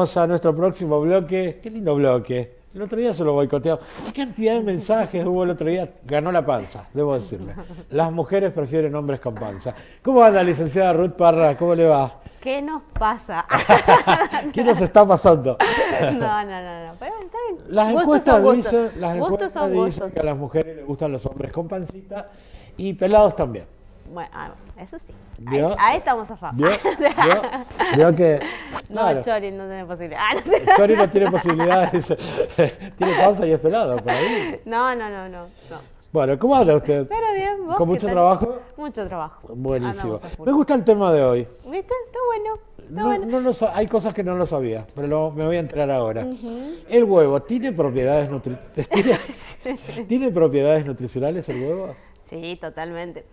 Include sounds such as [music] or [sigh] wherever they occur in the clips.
a nuestro próximo bloque. Qué lindo bloque. El otro día se lo boicoteó ¿Qué cantidad de mensajes hubo el otro día? Ganó la panza, debo decirle. Las mujeres prefieren hombres con panza. ¿Cómo anda, licenciada Ruth Parra? ¿Cómo le va? ¿Qué nos pasa? [laughs] ¿Qué nos está pasando? No, no, no, Pero está bien. Las encuestas, dicen, las encuestas dicen que a las mujeres les gustan los hombres con pancita y pelados también. Bueno, ah, eso sí. Ahí, estamos a [laughs] ¿Vio? ¿Vio? que. Ah, no, Chori no tiene posibilidades Chori no tiene posibilidades. tiene pausa y es pelado por ahí. No, no, no, no. Bueno, ¿cómo anda usted? Pero bien, ¿Con mucho trabajo? Mucho trabajo. Buenísimo. Me gusta el tema de hoy. ¿Viste? Está bueno. Está bueno. No hay cosas que no lo sabía, pero me voy a entrar ahora. El huevo, ¿tiene propiedades, nutricionales? [laughs] [laughs] ¿tiene propiedades nutricionales el huevo? Sí, totalmente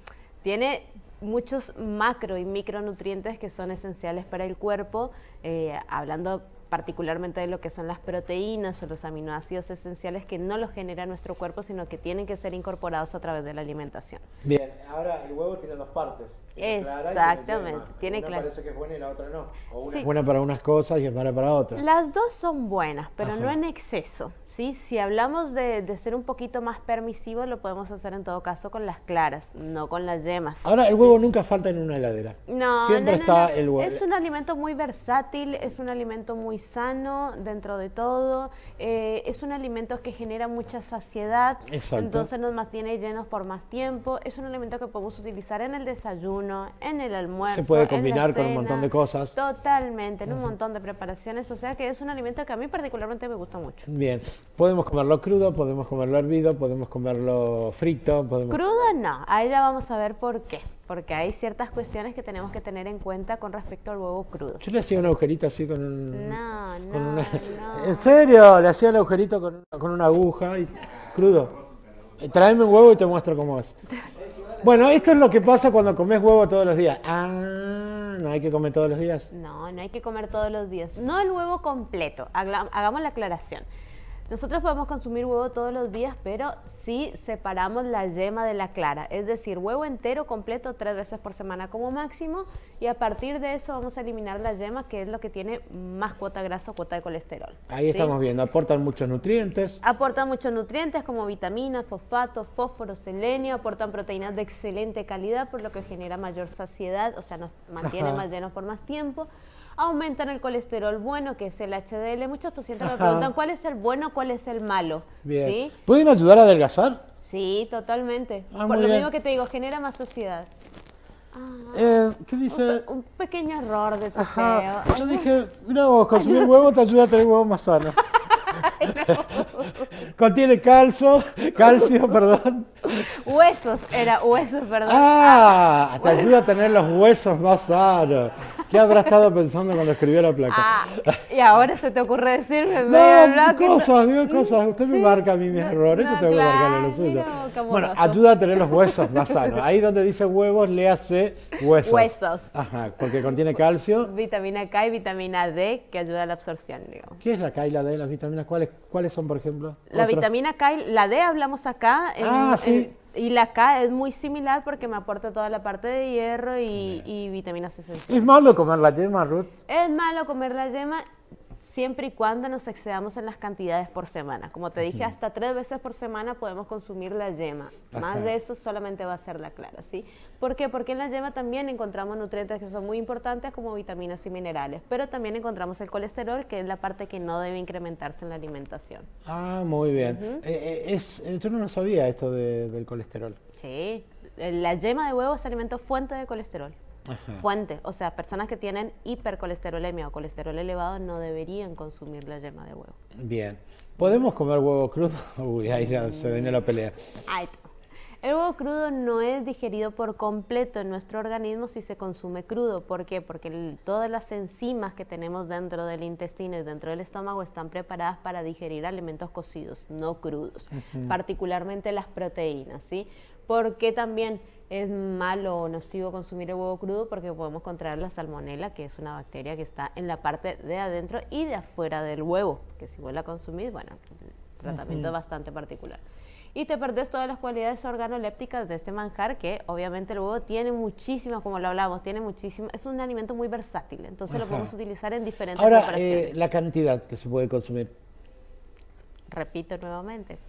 tiene muchos macro y micronutrientes que son esenciales para el cuerpo, eh, hablando particularmente de lo que son las proteínas o los aminoácidos esenciales que no los genera nuestro cuerpo, sino que tienen que ser incorporados a través de la alimentación. Bien, ahora el huevo tiene dos partes. Exactamente, tiene una parece que es buena y la otra no. es buena para unas cosas y es mala para otras. Las dos son buenas, pero no en exceso. ¿sí? Si hablamos de, ser un poquito más permisivo, lo podemos hacer en todo caso con las claras, no con las yemas. Ahora, el huevo nunca falta en una heladera. No, siempre no, está el huevo. Es un alimento muy versátil, es un alimento muy sano dentro de todo, eh, es un alimento que genera mucha saciedad, entonces nos mantiene llenos por más tiempo, es un alimento que podemos utilizar en el desayuno, en el almuerzo. Se puede combinar con un montón de cosas. Totalmente, en un montón de preparaciones, o sea que es un alimento que a mí particularmente me gusta mucho. Bien. Podemos comerlo crudo, podemos comerlo hervido, podemos comerlo frito. Crudo no, ahí ya vamos a ver por qué, porque hay ciertas cuestiones que tenemos que tener en cuenta con respecto al huevo crudo. Yo le hacía un agujerito así con un... No, no, [laughs] ¿En serio? Le hacía el agujerito con, una, con una aguja y crudo. Eh, tráeme un huevo y te muestro cómo es. Bueno, esto es lo que pasa cuando comes huevo todos los días. Ah, ¿no hay que comer todos los días? No, no hay que comer todos los días. No el huevo completo, hagamos la aclaración. Nosotros podemos consumir huevo todos los días, pero sí separamos la yema de la clara, es decir, huevo entero completo tres veces por semana como máximo y a partir de eso vamos a eliminar la yema que es lo que tiene más cuota grasa o cuota de colesterol. Ahí estamos viendo, aportan muchos nutrientes. Aportan muchos nutrientes como vitaminas, fosfato, fósforo, selenio, aportan proteínas de excelente calidad por lo que genera mayor saciedad, o sea, nos mantiene más llenos por más tiempo aumentan el colesterol bueno, que es el HDL. Muchos pacientes me preguntan cuál es el bueno, cuál es el malo. ¿Pueden ayudar a adelgazar? Sí, totalmente. Ah, Por lo mismo que te digo, genera más sociedad ah. eh, ¿Qué dice? Un, pequeño error de tu Yo dije, mira vos, consumir huevo te ayuda a tener huevos más sanos. [laughs] [laughs] Contiene calcio, calcio, [laughs] perdón. Huesos, era huesos, perdón. Ah, ayuda ah. a tener los huesos más sanos. ¿Qué habrá estado pensando cuando escribió la placa? Ah, y ahora se te ocurre decirme, no, cosas, vio cosas. Usted me marca a mí mis errores, tengo los bueno, ayuda a tener los huesos más sanos. Ahí donde dice huevos, le hace huesos. Huesos. Ajá, porque contiene calcio. Vitamina K y vitamina D que ayuda a la absorción, digo. ¿Qué es la K y la D? ¿Las vitaminas cuáles, cuáles son, por ejemplo? La vitamina K y la D hablamos acá ah, sí, y la K es muy similar porque me aporta toda la parte de hierro y, y vitamina C. ¿Es malo comer la yema, Ruth? Es malo comer la yema siempre y cuando nos excedamos en las cantidades por semana. Como te dije, hasta tres veces por semana podemos consumir la yema. Más de eso solamente va a ser la clara, ¿sí? ¿Por qué? Porque en la yema también encontramos nutrientes que son muy importantes como vitaminas y minerales, pero también encontramos el colesterol, que es la parte que no debe incrementarse en la alimentación. Ah, muy bien. Eh, eh, eh, ¿Tú es, no sabía esto del colesterol. Sí, la yema de huevo es alimento fuente de colesterol fuente. O sea, personas que tienen hipercolesterolemia o colesterol elevado no deberían consumir la yema de huevo. Bien. ¿Podemos comer huevo crudo? [laughs] Uy, ahí ya se viene la pelea. el huevo crudo no es digerido por completo en nuestro organismo si se consume crudo. ¿Por qué? Porque todas las enzimas que tenemos dentro del intestino y dentro del estómago están preparadas para digerir alimentos cocidos, no crudos, particularmente las proteínas, ¿sí? Porque también es malo o nocivo consumir el huevo crudo porque podemos contraer la salmonela, que es una bacteria que está en la parte de adentro y de afuera del huevo, que si vuelve a consumir, bueno, tratamiento bastante particular. Y te perdés todas las cualidades organolépticas de este manjar, que obviamente el huevo tiene muchísimas, como lo hablábamos, tiene muchísimas, es un alimento muy versátil, entonces lo podemos utilizar en diferentes Ahora, eh, la cantidad que se puede consumir. Repito nuevamente.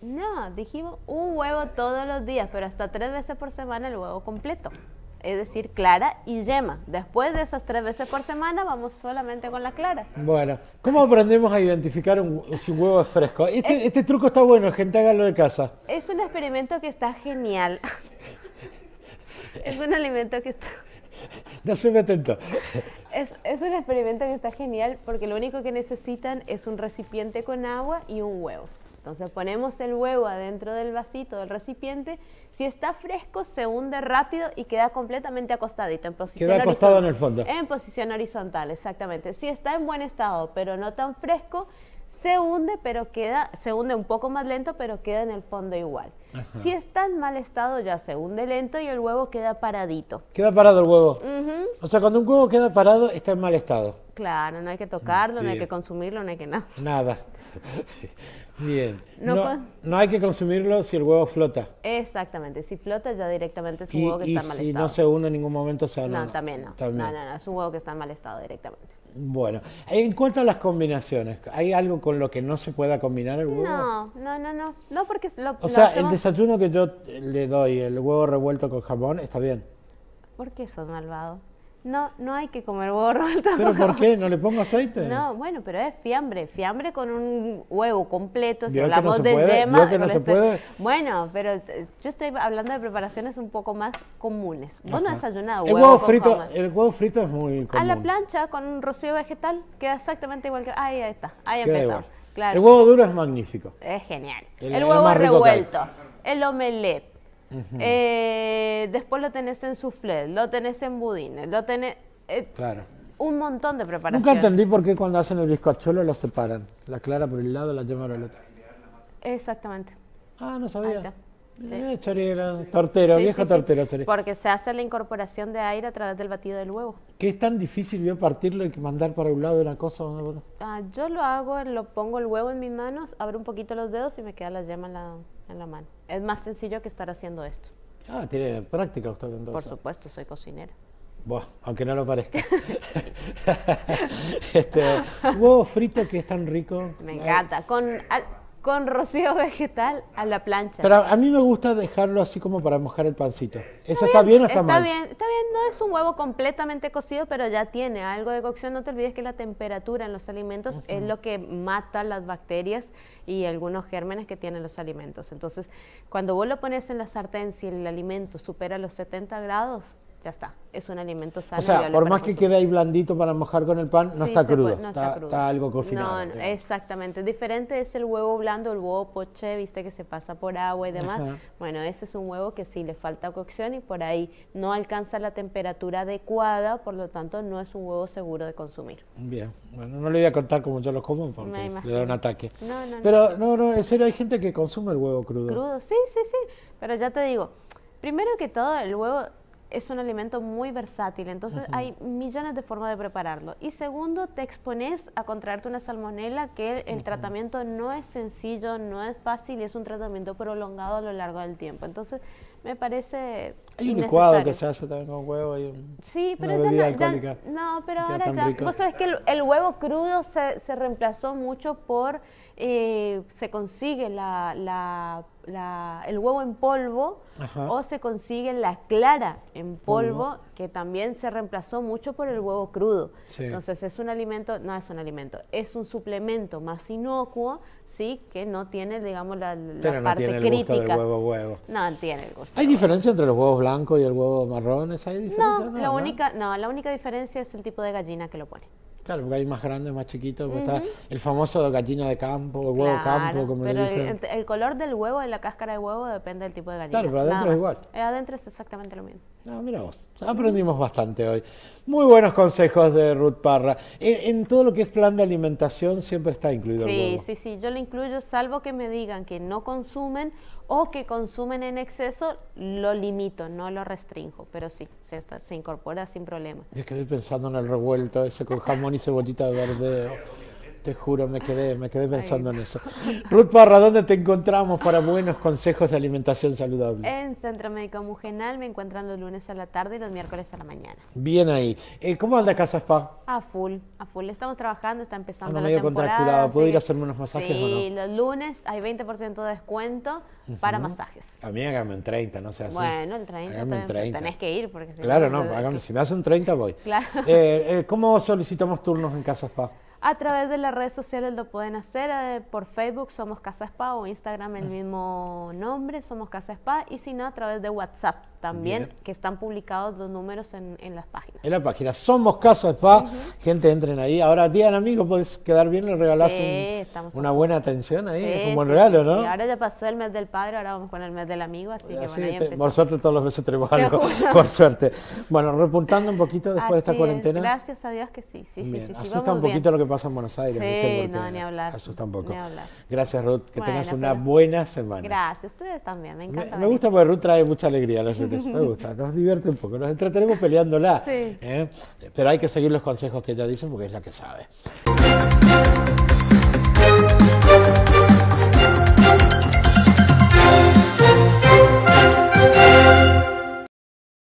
No, dijimos un huevo todos los días, pero hasta tres veces por semana el huevo completo. Es decir, clara y yema. Después de esas tres veces por semana vamos solamente con la clara. Bueno, ¿cómo aprendemos a identificar un, si un huevo es fresco? Este, este truco está bueno, gente, hágalo de casa. Es un experimento que está genial. es un alimento que está... No se me atento. es, un experimento que está genial porque lo único que necesitan es un recipiente con agua y un huevo. Entonces ponemos el huevo adentro del vasito, del recipiente. Si está fresco, se hunde rápido y queda completamente acostadito. En posición queda acostado en el fondo. En posición horizontal, exactamente. Si está en buen estado, pero no tan fresco, se hunde, pero queda, se hunde un poco más lento, pero queda en el fondo igual. Si está en mal estado, ya se hunde lento y el huevo queda paradito. Queda parado el huevo. O sea, cuando un huevo queda parado, está en mal estado. Claro, no hay que mm, tocarlo, no hay que consumirlo, no hay que nada. [laughs] Nada. [laughs] Bien. No, hay que consumirlo si el huevo flota. Exactamente, si flota ya directamente es un huevo que está en mal estado. Y si no se hunde en ningún momento, o sea, no, no, también no. También. No, no, es un huevo que está en mal estado directamente. Bueno, en cuanto a las combinaciones, ¿hay algo con lo que no se pueda combinar el huevo? No, no, no, no, no porque O sea, el desayuno que yo le doy, el huevo revuelto con jamón, está bien. ¿Por qué sos malvado? No, no hay que comer borro. [laughs] ¿Pero por qué? ¿No le pongo aceite? No, bueno, pero es fiambre. Fiambre con un huevo completo. Si hablamos de yema. Este bueno, pero yo estoy hablando de preparaciones un poco más comunes. Vos no desayunado huevo. El huevo, frito, el huevo frito es muy común. A la plancha con un rocío vegetal queda exactamente igual que. Ahí, está. Ahí empezó. Claro. El huevo duro es magnífico. Es genial. El, el huevo revuelto. El omelette eh, después lo tenés en soufflé, lo tenés en budines, lo tenés... Eh, claro. Un montón de preparaciones. Nunca entendí por qué cuando hacen el bizcochuelo lo separan. La clara por el lado, la yema por el otro. Exactamente. Ah, no sabía. Eh, chorera, tortero, tortero. Porque se hace la incorporación de aire a través del batido del huevo. ¿Qué es tan difícil yo partirlo y mandar para un lado una cosa o ah, yo lo hago, lo pongo el huevo en mis manos, abro un poquito los dedos y me queda la yema en la, mano. Es más sencillo que estar haciendo esto. Ah, tiene práctica usted entonces. Por supuesto, soy cocinera. Buah, aunque no lo parezca. [laughs] [laughs] este, huevo frito que es tan rico. Me encanta. Con, con rocío vegetal a la plancha. Pero a mí me gusta dejarlo así como para mojar el pancito. ¿Eso está bien, o está, mal? está bien, no es un huevo completamente cocido, pero ya tiene algo de cocción. No te olvides que la temperatura en los alimentos es lo que mata las bacterias y algunos gérmenes que tienen los alimentos. Entonces, cuando vos lo pones en la sartén, si el alimento supera los 70 grados, ya está, es un alimento sano. O sea, por más que quede ahí blandito para mojar con el pan, no, está, crudo, está, algo cocinado. No, no, exactamente, diferente es el huevo blando, el huevo poche, viste que se pasa por agua y demás. Bueno, ese es un huevo que sí le falta cocción y por ahí no alcanza la temperatura adecuada, por lo tanto no es un huevo seguro de consumir. Bien, bueno, no le voy a contar cómo yo lo como porque le da un ataque. Pero no, no, en serio hay gente que consume el huevo crudo. Crudo, sí, sí, sí, pero ya te digo, primero que todo el huevo es un alimento muy versátil, entonces hay millones de formas de prepararlo. Y segundo, te expones a contraerte una salmonela que el tratamiento no es sencillo, no es fácil y es un tratamiento prolongado a lo largo del tiempo. Entonces, me parece hay un licuado que se hace también con huevo y sí, pero una bebida alcohólica. no, pero ahora ya... Rico. Vos sabés que el, huevo crudo se, se, reemplazó mucho por... Eh, se consigue la, la, el huevo en polvo o se consigue la clara en polvo, que también se reemplazó mucho por el huevo crudo. Entonces es un alimento, no es un alimento, es un suplemento más inocuo, sí, que no tiene, digamos, la, Pero no parte tiene el crítica. del huevo, huevo. No tiene el gusto. Hay diferencia entre los huevos blancos blanco y el huevo marrón? ¿Esa ahí diferencia? No, la, Única, no, la única diferencia es el tipo de gallina que lo pone. Claro, porque hay más grandes, más chiquitos. está el famoso gallina de campo, el huevo campo, como pero le dicen. El, el, color del huevo de la cáscara de huevo depende del tipo de gallina. Claro, pero adentro es igual. Eh, adentro es exactamente lo mismo. Ah, mira vos, aprendimos bastante hoy. Muy buenos consejos de Ruth Parra. En, todo lo que es plan de alimentación siempre está incluido sí, el huevo. Sí, sí, yo lo incluyo, salvo que me digan que no consumen o que consumen en exceso, lo limito, no lo restrinjo, pero sí, se, incorpora sin problema. Yo quedé pensando en el revuelto ese con jamón y cebollita verde. Te juro, me quedé, me quedé pensando en eso. Ruth Parra, ¿dónde te encontramos para buenos consejos de alimentación saludable? En Centro Médico Mugenal, me encuentran los lunes a la tarde y los miércoles a la mañana. Bien ahí. Eh, ¿Cómo anda Casa Spa? A full, a full. Estamos trabajando, está empezando Ando la medio temporada. ¿Puedo ir a hacerme unos masajes o no? los lunes hay 20% de descuento para masajes. A mí hágame un 30, no sé así. Bueno, el 30, tenés que ir porque Claro, no, hágame, si me hace un 30 voy. [laughs] Claro. Eh, eh, ¿Cómo solicitamos turnos en Casa Spa? A través de las redes sociales lo pueden hacer, eh, por Facebook somos Casa Spa o Instagram el ah. mismo nombre, somos Casa Spa, y si no, a través de WhatsApp también que están publicados los números en, las páginas. En la página. Somos Casa Spa. Gente, entren ahí. Ahora, Día Amigo, ¿puedes quedar bien, le regalás una buena atención ahí. es un buen regalo, ¿no? ahora ya pasó el mes del padre, ahora vamos con el mes del amigo. Así que ah, bueno, ahí Por suerte, todos los meses tenemos [laughs] algo. Por suerte. Bueno, repuntando un poquito después de esta cuarentena. Gracias a Dios que sí. sí, sí, Asusta un poquito lo que pasa en Buenos Aires. Sí, no, ni hablar. Asusta un poco. Gracias, Ruth. Que tengas una buena semana. Gracias, ustedes también. Me encanta. Me, gusta porque Ruth trae mucha alegría a los [laughs] nos divierte un poco, nos entretenemos peleándola. ¿eh? Pero hay que seguir los consejos que ella dice porque es la que sabe.